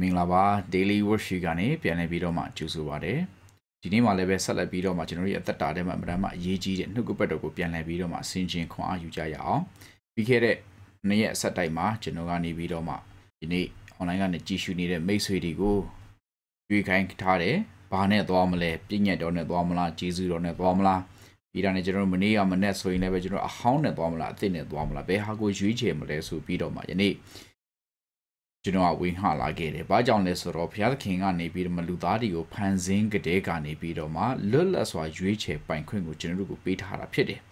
မင်္ဂလာပါ daily worksheet ကနေပြန်လည်ပြီးတော့မှကြိုဆိုပါရစေဒီနေ့မှလည်းပဲဆက်လက်ပြီးတော့မှကျွန်တော်တို့ရဲ့အသက်တာထဲမှာအမှန်တမ်းမှအရေးကြီးတဲ့နှုတ်ကပတ်တော်ကိုပြန်လည်ပြီးတော့မှဆင်ခြင်ခွန်အားယူကြရအောင်ပြီးခဲ့တဲ့နေ့ရက်ဆက်တိုက်မှာကျွန်တော်ကနေပြီးတော့မှဒီနေ့ online ကနေကြည့်ရှုနေတဲ့မိတ်ဆွေတွေကိုတွေးခိုင်းထားတယ်ဘာနဲ့သွားမလဲပြည့်ညက်တော်နဲ့သွားမလားဂျေဇုတော်နဲ့သွားမလားပြီးတာနဲ့ကျွန်တော်တို့မနေ့ကမနေ့ဆိုရင်လည်းပဲကျွန်တော်အဟောင်းနဲ့သွားမလားအသစ်နဲ့သွားမလားဘယ်ဟာကိုရွေးချယ်မလဲဆိုပြီးတော့မှယနေ့ကျွန်တော်ကဝေငှလာခဲ့တယ်။ဘာကြောင့်လဲဆိုတော့ဘုရားသခင်ကနေပြီးတော့မလူသားတွေကိုဖန်ဆင်းကြတဲ့ကနေပြီးတော့မှလွတ်လပ်စွာရွေးချယ်ပိုင်ခွင့်ကိုကျွန်တော်တို့ကိုပေးထားတာဖြစ်တယ်။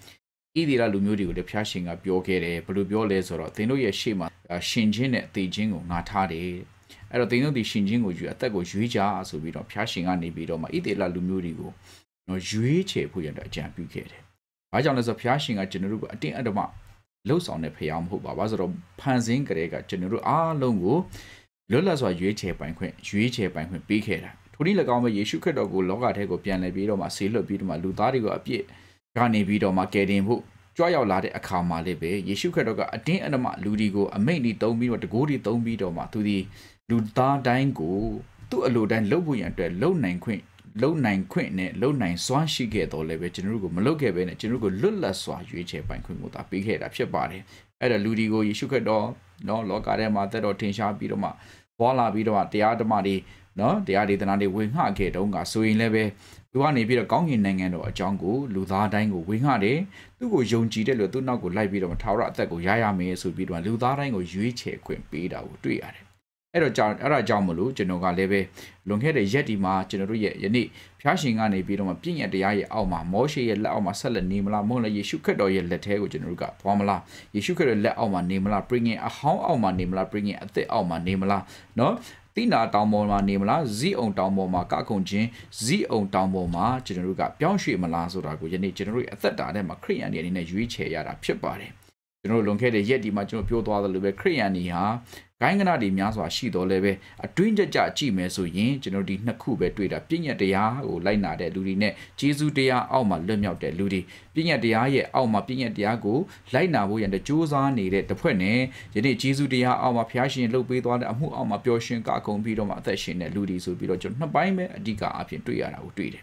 ဣသရေလလူမျိုးတွေကိုလည်းဘုရားရှင်ကပြောခဲ့တယ်။ဘယ်လိုပြောလဲဆိုတော့သင်တို့ရဲ့ရှေ့မှာရှင်ချင်းနဲ့အသေးချင်းကိုငါထားတယ်။အဲ့တော့သင်တို့ဒီရှင်ချင်းကိုယူအသက်ကိုရွေးကြဆိုပြီးတော့ဘုရားရှင်ကနေပြီးတော့မှဣသရေလလူမျိုးတွေကိုရွေးချယ်ဖို့ရတဲ့အကြံပြုခဲ့တယ်။ဘာကြောင့်လဲဆိုတော့ဘုရားရှင်ကကျွန်တော်တို့ကိုအတင်းအဓမ္မလှုပ်ဆောင်တဲ့ဖျောင်းမဟုတ်ပါဘာဆိုတော့ဖန်ဆင်းကြတဲ့ကကျွန်တော်တို့အားလုံးကိုလွတ်လပ်စွာရွေးချယ်ပိုင်ခွင့်ရွေးချယ်ပိုင်ခွင့်ပေးခဲ့တာထိုနည်း၎င်းပဲယေရှုခရစ်တော်ကိုလောကထဲကိုပြန်လည်ပြီးတော့မှဆေးလွတ်ပြီးတော့မှလူသားတွေကိုအပြစ်ကနေပြီးတော့မှကယ်တင်ဖို့ကြွရောက်လာတဲ့အခါမှာလည်းပဲယေရှုခရစ်တော်ကအတင်းအဓမ္မလူတွေကိုအမိန့်ဒီတုံးပြီးတော့တကိုးဒီတုံးပြီးတော့မှသူဒီလူသားတိုင်းကိုသူ့အလိုတိုင်းလုပ်ဖို့ရန်အတွက်လုံနိုင်ခွင့်လုံနိုင်ခွင့်နဲ့လုံနိုင်စွမ်းရှိခဲ့တော့လည်းပဲကျွန်တော်တို့ကိုမလုပ်ခဲ့ဘဲနဲ့ကျွန်တော်တို့ကိုလွတ်လပ်စွာရွေးချယ်ပိုင်ခွင့်ကိုသာပေးခဲ့တာဖြစ်ပါတယ်အဲ့ဒါလူဒီကိုယေရှုခရစ်တော်နော်လောကထဲမှာတက်တော်ထင်ရှားပြီးတော့မှဘွာလာပြီးတော့တရားဓမ္မတွေနော်တရားဒေသနာတွေဝင်ငှခဲ့တုန်းကဆိုရင်လည်းပဲသူကနေပြီးတော့ကောင်းကင်နိုင်ငံတော်အကြောင်းကိုလူသားတိုင်းကိုဝင်ငှတယ်သူ့ကိုယုံကြည်တယ်လို့သူ့နောက်ကိုလိုက်ပြီးတော့ထာဝရအသက်ကိုရရမယ်ဆိုပြီးတော့လူသားတိုင်းကိုရွေးချယ်ခွင့်ပေးတာကိုတွေ့ရတယ်အဲ့တော့ကြောင့်အဲ့ဒါကြောင့်မလို့ကျွန်တော်ကလည်းပဲလွန်ခဲ့တဲ့ရက်ဒီမှာကျွန်တော်တို့ရဲ့ယနေ့ဖျားရှင်ကနေပြီးတော့မှပြည့်ညက်တရားရဲ့အောက်မှာမောရှေရဲ့လက်အောက်မှာဆက်လက်နေမလားမဟုတ်လည်းယေရှုခရစ်တော်ရဲ့လက်ထဲကိုကျွန်တော်တို့ကသွားမလားယေရှုခရစ်ရဲ့လက်အောက်မှာနေမလား bringing အဟောင်းအောက်မှာနေမလား bringing အသက်အောက်မှာနေမလားနော်တိနာတောင်ပေါ်မှာနေမလားဇီးအောင်တောင်ပေါ်မှာကကုံချင်းဇီးအောင်တောင်ပေါ်မှာကျွန်တော်တို့ကပြောင်းရွှေ့မလားဆိုတာကိုယနေ့ကျွန်တော်တို့ရဲ့အသက်တာထဲမှာခရိယန်တွေအနေနဲ့ရွေးချယ်ရတာဖြစ်ပါတယ်။ကျွန်တော်လွန်ခဲ့တဲ့ရက်ဒီမှာကျွန်တော်ပြောသွားသလိုပဲခရိယန်တွေဟာဂိုင်းကနာတွေများစွာရှိတော်လဲပဲအတွင်းကြကြကြည့်မယ်ဆိုရင်ကျွန်တော်ဒီနှစ်ခုပဲတွေ့တာပြည့်ညတ်တရားကိုလိုက်နာတဲ့လူတွေနဲ့ဂျေဇုတရားအောက်မှာလွတ်မြောက်တဲ့လူတွေပြည့်ညတ်တရားရဲ့အောက်မှာပြည့်ညတ်တရားကိုလိုက်နာဖို့ရတဲ့ကြိုးစားနေတဲ့တစ်ဖွဲ့နဲ့ယနေ့ဂျေဇုတရားအောက်မှာဖျားရှင်လှုပ်ပေးသွားတဲ့အမှုအောက်မှာပျော်ရွှင်ကကုန်ပြီးတော့မှအသက်ရှင်တဲ့လူတွေဆိုပြီးတော့ကျွန်တော်နှစ်ပိုင်းပဲအဓိကအဖြစ်တွေ့ရတာကိုတွေ့တယ်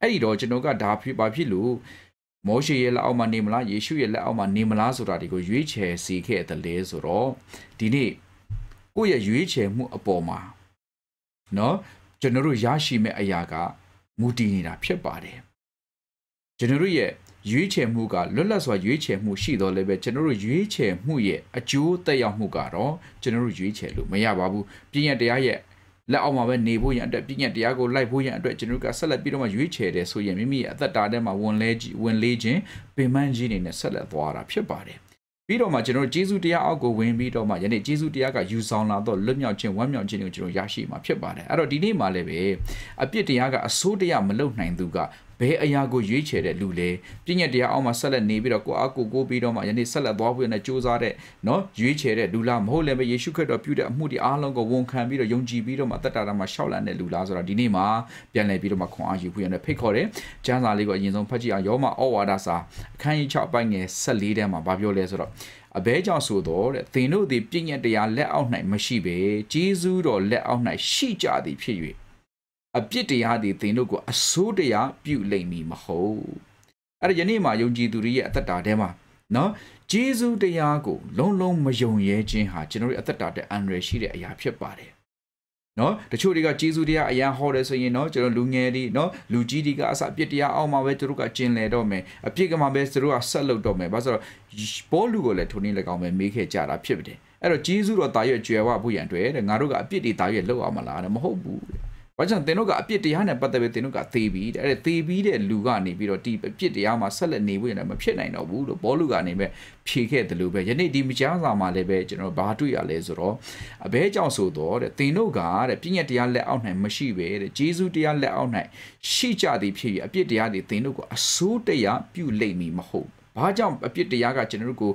အဲ့ဒီတော့ကျွန်တော်ကဒါဖြစ်ဘာဖြစ်လို့မောရှေရဲ့လက်အောက်မှာနေမလားယေရှုရဲ့လက်အောက်မှာနေမလားဆိုတာဒီကိုရွေးချယ်စီခဲ့တယ်လေဆိုတော့ဒီနေ့ကိုယ့်ရဲ့ရွေးချယ်မှုအပေါ်မှာเนาะကျွန်တော်တို့ရရှိမဲ့အရာကမူတည်နေတာဖြစ်ပါတယ်ကျွန်တော်တို့ရဲ့ရွေးချယ်မှုကလွတ်လပ်စွာရွေးချယ်မှုရှိတော့လည်းပဲကျွန်တော်တို့ရွေးချယ်မှုရဲ့အကျိုးသက်ရောက်မှုကတော့ကျွန်တော်တို့ရွေးချယ်လို့မရပါဘူးပြည့်ရတရားရဲ့လက်အောက်မှာပဲနေဖို့ရန်အတွက်ပြည့်ညက်တရားကိုလိုက်ဖို့ရန်အတွက်ကျွန်တော်တို့ကဆက်လက်ပြီးတော့မှရွေးချယ်တယ်ဆိုရင်မိမိရဲ့အသက်တာထဲမှာဝင်လဲကြီးဝင်လေးခြင်းပင်ပန်းကြီးနေနဲ့ဆက်လက်သွားတာဖြစ်ပါတယ်ပြီးတော့မှကျွန်တော်တို့ဂျေဇုတရားအောက်ကိုဝင်ပြီးတော့မှယနေ့ဂျေဇုတရားကယူဆောင်လာတော့လွတ်မြောက်ခြင်းဝမ်းမြောက်ခြင်းကိုကျွန်တော်ရရှိမှာဖြစ်ပါတယ်အဲ့တော့ဒီနေ့မှလည်းပဲအပြစ်တရားကအဆိုးတရားမလုပ်နိုင်သူကဘယ်အရာကိုရွေးချယ်တဲ့လူလဲပြည့်ညက်တရားအောက်မှာဆက်လက်နေပြီးတော့ကိုအားကိုကိုပြီးတော့မှယနေ့ဆက်လက်သွားဖို့နဲ့စူးစမ်းတဲ့နော်ရွေးချယ်တဲ့လူလားမဟုတ်လည်းပဲယေရှုခရစ်တော်ပြုတဲ့အမှုတွေအားလုံးကိုဝန်ခံပြီးတော့ယုံကြည်ပြီးတော့မှတတ်တာတာမှာရှောက်လန့်တဲ့လူလားဆိုတော့ဒီနေ့မှာပြန်လည်ပြီးတော့မှခွန်အားယူဖို့ရတဲ့ဖိတ်ခေါ်တယ်ကျမ်းစာလေးကိုအရင်ဆုံးဖတ်ကြည့်အောင်ယောမဩဝါဒစာအခန်းကြီး6အပိုင်းငယ်14ထဲမှာဗာပြောလဲဆိုတော့အဘဲကြောင့်ဆိုတော့တဲ့သင်တို့သည်ပြည့်ညက်တရားလက်အောက်၌မရှိပဲဂျေဇူးတော်လက်အောက်၌ရှိကြသည်ဖြစ်၍အပြစ်တရားတွေသင်တို့ကိုအစိုးတရားပြုလိမ့်မည်မဟုတ်အဲ့ဒါယနေ့မှာယုံကြည်သူတွေရဲ့အသက်တာထဲမှာနော်ဂျေဇုတရားကိုလုံးလုံးမယုံရဲခြင်းဟာကျွန်တော်တို့အသက်တာထဲအန္တရာယ်ရှိတဲ့အရာဖြစ်ပါတယ်နော်တချို့တွေကဂျေဇုတရားအရန်ဟောတယ်ဆိုရင်နော်ကျွန်တော်လူငယ်တွေနော်လူကြီးတွေကအစအပြစ်တရားအောက်မှာပဲသူတို့ကကျင်လည်တော့မယ်အပြစ်ကမှပဲသူတို့ကဆက်လုပ်တော့မယ်ဘာလို့ဆိုတော့ပေါ်လူကိုလည်းထုံနေလကောင်ပဲမေးခဲ့ကြတာဖြစ်တယ်အဲ့တော့ဂျေဇုတော်တာရွက်ကြွယ်ဝဖို့ရန်တွေ့တယ်ငါတို့ကအပြစ်တွေတာရွက်လောက်အောင်မလားတဲ့မဟုတ်ဘူးတဲ့။ဘာကြောင့်သင်တို့ကအပြစ်တရားနဲ့ပတ်သက်ပြီးသင်တို့ကသေပြီတဲ့။အဲ့ဒါသေပြီးတဲ့လူကနေပြီးတော့ဒီအပြစ်တရားမှာဆက်လက်နေဖို့ရတယ်မဖြစ်နိုင်တော့ဘူးလို့ဘောလူကနေပဲဖြေခဲ့တယ်လို့ပဲယနေ့ဒီမချမ်းစာမှာလည်းပဲကျွန်တော်ဘာတွေ့ရလဲဆိုတော့အဘဲကြောင့်ဆိုတော့တဲ့သင်တို့ကတဲ့ပြည့်ညက်တရားလက်အောက်၌မရှိပဲတဲ့ဂျေဇုတရားလက်အောက်၌ရှိကြသည်ဖြစ်၍အပြစ်တရားတွေသင်တို့ကိုအစိုးတရားပြုလိမ့်မည်မဟုတ်။ဘာကြောင့်အပြစ်တရားကကျွန်တော်တို့ကို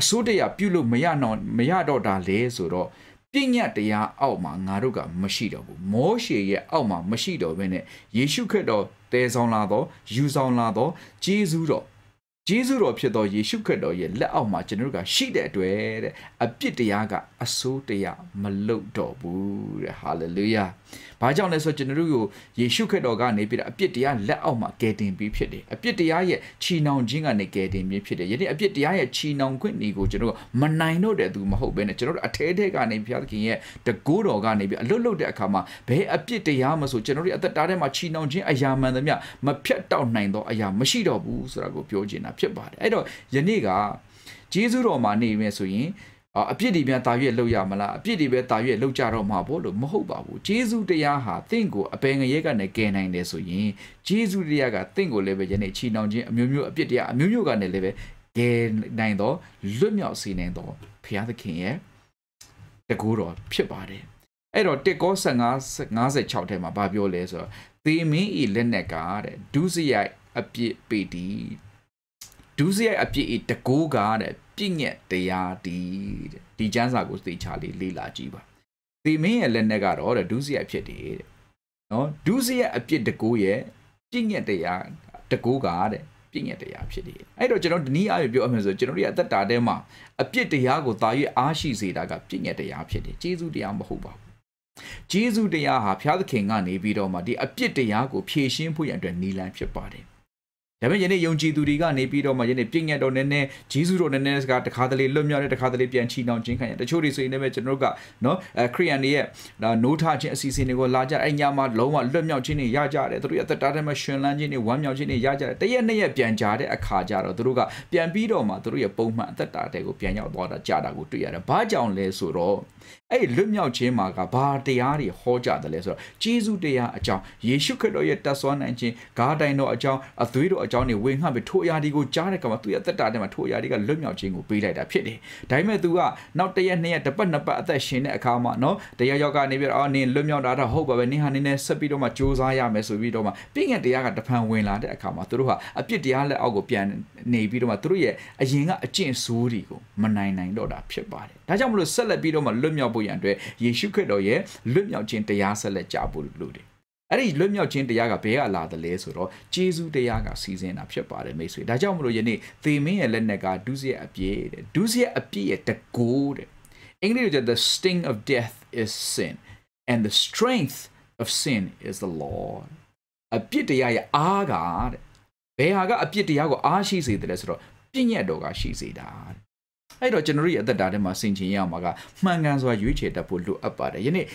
အစိုးတရားပြုလို့မရတော့မရတော့တာလဲဆိုတော့ပညာတရားအောက်မှာငါတို့ကမရှိတော့ဘူးမောရှေရဲ့အောက်မှာမရှိတော့ဘဲနဲ့ယေရှုခရစ်တော်တည်ဆောင်လာတော့ယူဆောင်လာတော့ဂျေဇုတော်ဂျေဇုတော်ဖြစ်သောယေရှုခရစ်တော်ရဲ့လက်အောက်မှာကျွန်တော်တို့ကရှိတဲ့အတွက်တဲ့အပြစ်တရားကအဆိုးတရားမလွတ်တော့ဘူးတဲ့ဟာလေလုယာ။ဘာကြောင့်လဲဆိုတော့ကျွန်တော်တို့ကိုယေရှုခရစ်တော်ကနေပြီးတော့အပြစ်တရားလက်အောက်မှာကယ်တင်ပြီးဖြစ်တယ်။အပြစ်တရားရဲ့ချီနှောင်ခြင်းကနေကယ်တင်ပြီးဖြစ်တယ်။ယနေ့အပြစ်တရားရဲ့ချီနှောင်ခွင့်တွေကိုကျွန်တော်တို့မနိုင်တော့တဲ့သူမဟုတ်ဘဲနဲ့ကျွန်တော်တို့အထဲထဲကနေဘုရားသခင်ရဲ့တကိုးတော်ကနေပြီးအလွတ်လွတ်တဲ့အခါမှာဘယ်အပြစ်တရားမဆိုကျွန်တော်တို့အသက်တာထဲမှာချီနှောင်ခြင်းအရာမှန်သမျှမဖြတ်တောက်နိုင်သောအရာမရှိတော့ဘူးဆိုတာကိုပြောချင်တာတာဖြစ်ပါတယ်အဲ့တော့ယနေ့ကဂျေဇုတော်မှာနေမယ်ဆိုရင်အပြစ်တွေများတာရွက်လောက်ရမလားအပြစ်တွေပဲတာရွက်လောက်ကြတော့မှာပေါ့လို့မဟုတ်ပါဘူးဂျေဇုတရားဟာတင့်ကိုအပယ်ငရဲကနေကယ်နိုင်တယ်ဆိုရင်ဂျေဇုတရားကတင့်ကိုလည်းပဲယနေ့ချီနှောင်ခြင်းအမျိုးမျိုးအပြစ်တရားအမျိုးမျိုးကနေလည်းပဲကယ်နိုင်တော့လွတ်မြောက်စေနိုင်တော့ဘုရားသခင်ရဲ့တကူတော်ဖြစ်ပါတယ်အဲ့တော့တက်ကော55 56ထဲမှာဗာပြောလဲဆိုတော့သေမင်းဤလက်နက်ကတဲ့ဒုစရိုက်အပြစ်ပေတီဒုစရိုက်အပြစ်ဤတကိုးကတဲ့ပြည့်ညက်တရားတည်တဲ့ဒီကျမ်းစာကိုသိချလေးလေ့လာကြည့်ပါသေမင်းရဲ့လက်နဲ့ကတော့တဲ့ဒုစရိုက်ဖြစ်တယ်တဲ့နော်ဒုစရိုက်အပြစ်တကိုးရဲ့ပြည့်ညက်တရားတကိုးကတဲ့ပြည့်ညက်တရားဖြစ်တယ်အဲ့တော့ကျွန်တော်ဒီနည်းအားဖြင့်ပြောအမှန်ဆိုကျွန်တော်တို့ရဲ့အသက်တာထဲမှာ အပြစ်တရားကိုသာ၍အားရှိစေတာကပြည့်ညက်တရားဖြစ်တယ်ကျေးဇူးတရားမဟုတ်ပါဘူးဂျေဇုတရားဟာဘုရားသခင်ကနေပြီးတော့မှဒီအပြစ်တရားကိုဖြေရှင်းဖို့ရန်အတွက်နီလန်ဖြစ်ပါတယ်။ဒါပေမဲ့ယနေ့ယုံကြည်သူတွေကနေပြီးတော့မှယနေ့ပြည့်ညတ်တော်နည်းနည်းဂျေစုတော်နည်းနည်းစကားတခါတလေလွတ်မြောက်တဲ့တခါတလေပြန်ချီနှောင်ခြင်းခံရတချို့တွေဆိုရင်လည်းကျွန်တော်တို့ကနော်အဲခရီးယန်တွေရဲ့နိုးထခြင်းအစီအစဉ်တွေကိုလာကြအဲ့ညမှာလုံးဝလွတ်မြောက်ခြင်းတွေရကြတယ်သူတို့ရဲ့သက်တာထဲမှာရှင်လန်းခြင်းတွေဝမ်းမြောက်ခြင်းတွေရကြတယ်တရက်နှစ်ရက်ပြန်ကြတဲ့အခါကြတော့သူတို့ကပြန်ပြီးတော့မှသူတို့ရဲ့ပုံမှန်အသက်တာတွေကိုပြန်ရောက်သွားတာကြတာကိုတွေ့ရတယ်။ဘာကြောင့်လဲဆိုတော့အဲ့လွတ်မြောက်ခြင်းမှာကဘာတရားတွေဟောကြတယ်လဲဆိုတော့ဂျေဇုတရားအကြောင်းယေရှုခရစ်တော်ရဲ့တတ်ဆွမ်းနိုင်ခြင်းဂါတိုင်တော်အကြောင်းအသွေးတော်အကြောင်းတွေဝေငှပြီးထိုအရာတွေကိုကြားတဲ့ကမှာသူ့ရဲ့သက်တာထဲမှာထိုအရာတွေကလွတ်မြောက်ခြင်းကိုပေးလိုက်တာဖြစ်တယ်။ဒါပေမဲ့သူကနောက်တရက်နှစ်ရက်တစ်ပတ်နှစ်ပတ်အသက်ရှင်တဲ့အခါမှာနော်တရားရောက်ကနေပြီးတော့အော်နင်လွတ်မြောက်တာတော့ဟုတ်ပါပဲနင်ဟာနင်းနဲ့ဆက်ပြီးတော့မှစူးစမ်းရမယ်ဆိုပြီးတော့မှပြင့်ငယ်တရားကတဖန်ဝင်လာတဲ့အခါမှာသူတို့ဟာအပြစ်တရားလက်အောက်ကိုပြန်နေပြီးတော့မှသူတို့ရဲ့အရင်ကအကျင့်ဆိုးတွေကိုမနိုင်နိုင်တော့တာဖြစ်ပါတယ်။ဒါကြောင့်မလို့ဆက်လက်ပြီးတော့မှလွတ်မြောက်ဖို့ရန်အတွက်ယေရှုခရစ်တော်ရဲ့လွတ်မြောက်ခြင်းတရားဆက်လက်ကြားဖို့လိုတယ်အဲ့ဒီလွတ်မြောက်ခြင်းတရားကဘယ်ကလာသလဲဆိုတော့ဂျေဇုတရားကစီစဉ်တာဖြစ်ပါတယ်မိတ်ဆွေဒါကြောင့်မလို့ယနေ့သေမင်းရဲ့လက်နက်ကဒုစရိုက်အပြည့်တဲ့ဒုစရိုက်အပြည့်ရဲ့တကိုးတဲ့အင်္ဂလိပ်လို the sting of death is sin and the strength of sin is the lord အပြစ်တရားရဲ့အားကတဲ့ဘယ်ဟာကအပြစ်တရားကိုအားရှိစေတယ်လဲဆိုတော့ပြည့်ညက်တော်ကရှိစေတာတဲ့အဲ့တော့ကျွန်တော်တို့ရဲ့အသက်တာထဲမှာစင်ချင်ရအောင်မှာကမှန်ကန်စွာရွေးချယ်တတ်ဖို့လိုအပ်ပါတယ်ယနေ့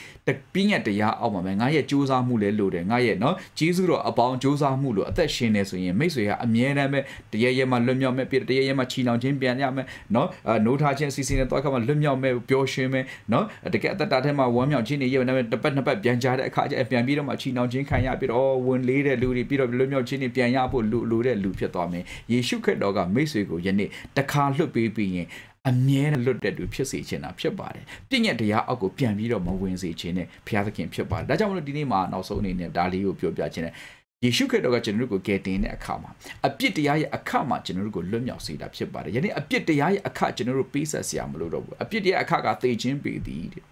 ပြည့်ညက်တရားအောက်မှာပဲငါရဲ့စူးစမ်းမှုလည်းလိုတယ်ငါရဲ့နော်ကြီးစုတော်အပေါင်းစူးစမ်းမှုလို့အသက်ရှင်နေဆိုရင်မိတ်ဆွေဟာအမြဲတမ်းပဲတရရဲမှာလွတ်မြောက်မဲ့ပြတရရဲမှာချီနှောင်ခြင်းပြန်ရမယ်နော်နိုးထားခြင်းအစီအစဉ်နဲ့တွားခါမှာလွတ်မြောက်မဲ့ပျော်ရွှင်မယ်နော်တကယ်အသက်တာထဲမှာဝမ်းမြောက်ခြင်းနေရဲ့ဒါပေမဲ့တစ်ပတ်နှစ်ပတ်ပြန်ကြတဲ့အခါကျပြန်ပြီးတော့မှချီနှောင်ခြင်းခံရပြီးတော့ဝင်လေးတဲ့လူတွေပြီးတော့လွတ်မြောက်ခြင်းနေပြန်ရဖို့လူလူတဲ့လူဖြစ်သွားမယ်ယေရှုခရစ်တော်ကမိတ်ဆွေကိုယနေ့တခါလွတ်ပေးပြီးရင်အမြဲတမ်းလွတ်တဲ့သူဖြစ်စေချင်တာဖြစ်ပါတယ်။ပြည့်ညက်တရားအောက်ကိုပြန်ပြီးတော့မဝင်စေချင်တဲ့ဘုရားသခင်ဖြစ်ပါတယ်။ဒါကြောင့်မလို့ဒီနေ့မှာနောက်ဆုံးအနေနဲ့ဒါလေးကိုပြောပြချင်တယ်။ယေရှုခရစ်တော်ကကျွန်တော်တို့ကိုကယ်တင်တဲ့အခါမှာအပြစ်တရားရဲ့အခမှာကျွန်တော်တို့ကိုလွတ်မြောက်စေတာဖြစ်ပါတယ်။ယနေ့အပြစ်တရားရဲ့အခကျွန်တော်တို့ပေးဆက်စရာမလိုတော့ဘူး။အပြစ်တရားအခကသေခြင်းပေသည်တဲ့။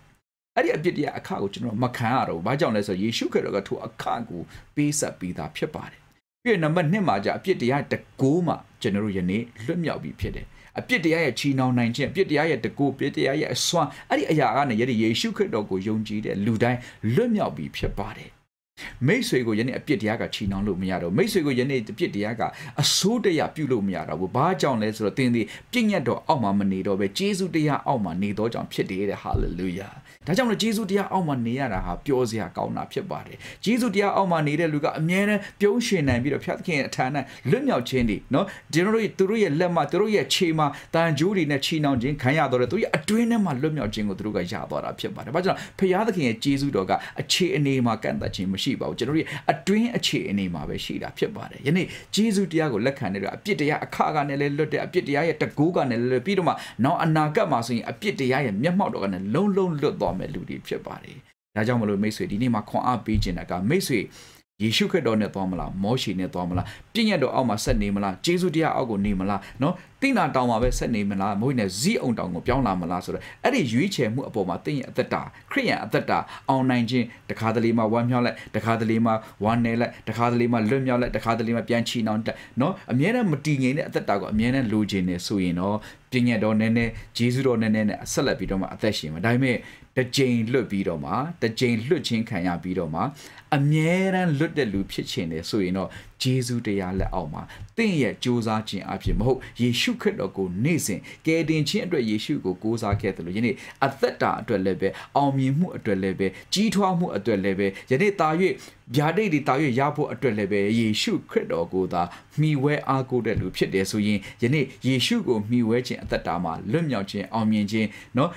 အဲ့ဒီအပြစ်တရားအခကိုကျွန်တော်မခံရတော့ဘူး။ဘာကြောင့်လဲဆိုတော့ယေရှုခရစ်တော်ကထိုအခကိုပေးဆက်ပေးတာဖြစ်ပါတယ်။ပြည့်နံပါတ်1မှာじゃအပြစ်တရားတကူးမှာကျွန်တော်တို့ယနေ့လွတ်မြောက်ပြီးဖြစ်တယ်အပြစ်တရားရဲ့ချီနှောင်နိုင်ခြင်းအပြစ်တရားရဲ့တကူအပြစ်တရားရဲ့အစွမ်းအဲ့ဒီအရာကနေယနေ့ယေရှုခရစ်တော်ကိုယုံကြည်တဲ့လူတိုင်းလွတ်မြောက်ပြီးဖြစ်ပါတယ်။မိတ်ဆွေကိုယနေ့အပြစ်တရားကချီနှောင်လို့မရတော့မိတ်ဆွေကိုယနေ့အပြစ်တရားကအဆိုးတရားပြုလို့မရတော့ဘူးဘာကြောင့်လဲဆိုတော့သင်ဒီပြည့်ညတ်တော်အောက်မှာမနေတော့ပဲဂျေဇုတရားအောက်မှာနေတော့ကြောင့်ဖြစ်တယ်တဲ့ဟာလေလုယာဒါကြောင့်လို့ဂျေဇုတရားအောက်မှာနေရတာဟာပျော်စရာကောင်းတာဖြစ်ပါတယ်ဂျေဇုတရားအောက်မှာနေတဲ့လူကအမြဲတမ်းပြုံးရှင်နိုင်ပြီးတော့ဖျက်သခင်အထာနဲ့လွတ်မြောက်ခြင်းတွေနော်ကျွန်တော်တို့သူတို့ရဲ့လက်မှာသူတို့ရဲ့ခြေမှာတန်ကြိုးတွေနဲ့ချီနှောင်ခြင်းခံရတော့တဲ့သူရဲ့အတွင်းထဲမှာလွတ်မြောက်ခြင်းကိုသူတို့ကရသွားတာဖြစ်ပါတယ်ဘာကြောင့်ဖျားသခင်ရဲ့ဂျေဇုတော်ကအခြေအနေမှာကန့်သက်ခြင်းမမရှိပါဘူးကျွန်တော်တို့ရဲ့အတွင်းအခြေအနေမှာပဲရှိတာဖြစ်ပါတယ်ယနေ့ဂျေဇုတရားကိုလက်ခံတဲ့တော့အပြစ်တရားအခါကနဲ့လည်းလွတ်တယ်အပြစ်တရားရဲ့တကူးကနဲ့လည်းလွတ်ပြီးတော့မှနောက်အနာဂတ်မှာဆိုရင်အပြစ်တရားရဲ့မျက်မှောက်တော့ကနဲ့လုံးလုံးလွတ်သွားမယ်လူတွေဖြစ်ပါတယ်ဒါကြောင့်မလို့မိတ်ဆွေဒီနေ့မှာခွန်အားပေးခြင်းတကမိတ်ဆွေယေရှုခရစ်တော်နဲ့သွားမလားမောရှေနဲ့သွားမလားပြည့်ညတ်တော်အောက်မှာဆက်နေမလားဂျေဇုတရားအောက်ကိုနေမလားနော်တိနာတောင်မှာပဲဆက်နေမလားမဟုတ်နဲ့ဇီးအောင်တောင်ကိုပြောင်းလာမလားဆိုတော့အဲ့ဒီရွေးချယ်မှုအပေါ်မှာတင့်ရဲ့အသက်တာခရိယံအသက်တာအောင်နိုင်ခြင်းတခါတလေမှဝမ်းမြောက်လိုက်တခါတလေမှဝမ်းနည်းလိုက်တခါတလေမှလွတ်မြောက်လိုက်တခါတလေမှပြန်ချီနှောင်တက်နော်အမြဲတမ်းမတည်ငြိမ်တဲ့အသက်တာကိုအမြဲတမ်းလိုချင်နေဆိုရင်တော့ပြည့်ညက်တော်နည်းနည်းဂျေဇုတော်နည်းနည်းနဲ့ဆက်လက်ပြီးတော့မှအသက်ရှင်မှာဒါပေမဲ့တစ်ကြိမ်လွတ်ပြီးတော့မှတစ်ကြိမ်လွတ်ချင်းခံရပြီးတော့မှအမြဲတမ်းလွတ်တဲ့လူဖြစ်ချင်တယ်ဆိုရင်တော့ဂျေဇုတရားလက်အောက်မှာတင့်ရဲ့စ조사ခြင်းအဖြစ်မဟုတ်ယေရှုခရစ်တော်ကိုနေ့စဉ်ကယ်တင်ခြင်းအတွက်ယေရှုကိုကိုးစားခဲ့တယ်လို့ယနေ့အသက်တာအတွက်လည်းပဲအောင်မြင်မှုအတွက်လည်းပဲကြီးထွားမှုအတွက်လည်းပဲယနေ့တာ၍ဗျာဒိတ်တွေတာ၍ရဖို့အတွက်လည်းပဲယေရှုခရစ်တော်ကိုသာမိဝဲအားကိုးတဲ့လူဖြစ်တယ်ဆိုရင်ယနေ့ယေရှုကိုမိဝဲခြင်းအသက်တာမှာလွတ်မြောက်ခြင်းအောင်မြင်ခြင်းเนาะ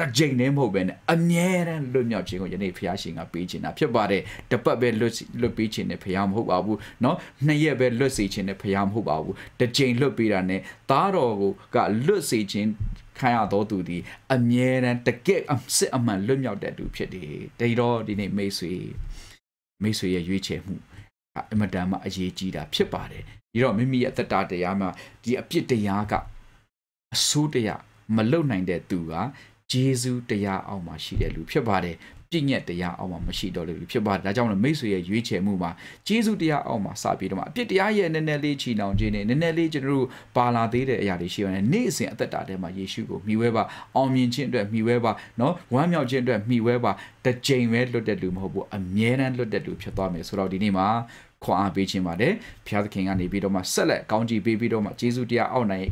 တစ်ကြိမ်တည်းမဟုတ်ပဲနဲ့အမြဲတမ်းလွတ်မြောက်ခြင်းကိုယနေ့ဖះရှင်ကပေးခြင်းတာဖြစ်ပါတယ်တပတ်ပဲလွတ်လွတ်ပေးခြင်းနဲ့ဖះမဟုတ်ပါဘူးเนาะနှစ်ရက်ပဲလွတ်စေခြင်းနဲ့ဖះမဟုတ်ပါဘူးတစ်ကြိမ်လွတ်ပေးတာနဲ့သားတော်ကိုကလွတ်စေခြင်းခံရတော်သူသည်အမြဲတမ်းတကယ့်အစစ်အမှန်လွတ်မြောက်တဲ့သူဖြစ်တယ်တည်တော့ဒီနေ့မိတ်ဆွေမိတ်ဆွေရဲ့ရွေးချယ်မှုအမတန်မှအရေးကြီးတာ ဖြစ်ပါတယ်ဒီတော့မိမိရဲ့တတတရားမှာဒီအပြစ်တရားကအဆိုးတရားမလုံနိုင်တဲ့သူကဂျေဇူးတရားအောက်မှာရှိတဲ့လူဖြစ်ပါတယ်ပြည့်ညက်တရားအောက်မှာမရှိတော့လို့ဖြစ်ပါတယ်ဒါကြောင့်မလို့မိတ်ဆွေရဲ့ရွေးချယ်မှုမှာဂျေဇုတရားအောက်မှာစပြီးတော့မှအပြစ်တရားရဲ့နည်းနည်းလေးချီနှောင်ခြင်းနဲ့နည်းနည်းလေးကျွန်တော်တို့ပါလာသေးတဲ့အရာတွေရှိရတယ်နေ့စဉ်အသက်တာထဲမှာယေရှုကိုမိဝဲပါအောင်မြင်ခြင်းအတွက်မိဝဲပါနော်ဝမ်းမြောက်ခြင်းအတွက်မိဝဲပါတစ်ချိန်ပဲလွတ်တဲ့လူမဟုတ်ဘူးအမြဲတမ်းလွတ်တဲ့လူဖြစ်သွားမယ်ဆိုတော့ဒီနေ့မှာခွန်အားပေးခြင်းပါတယ်ဘုရားသခင်ကနေပြီးတော့မှဆက်လက်ကောင်းချီးပေးပြီးတော့မှဂျေဇုတရားအောက်နိုင်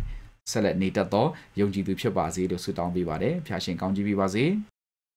ဆက်လက်နေတတ်သောယုံကြည်သူဖြစ်ပါစေလို့ဆုတောင်းပေးပါတယ်။ဖျာရှင်ကောင်းကြီးပေးပါစေ။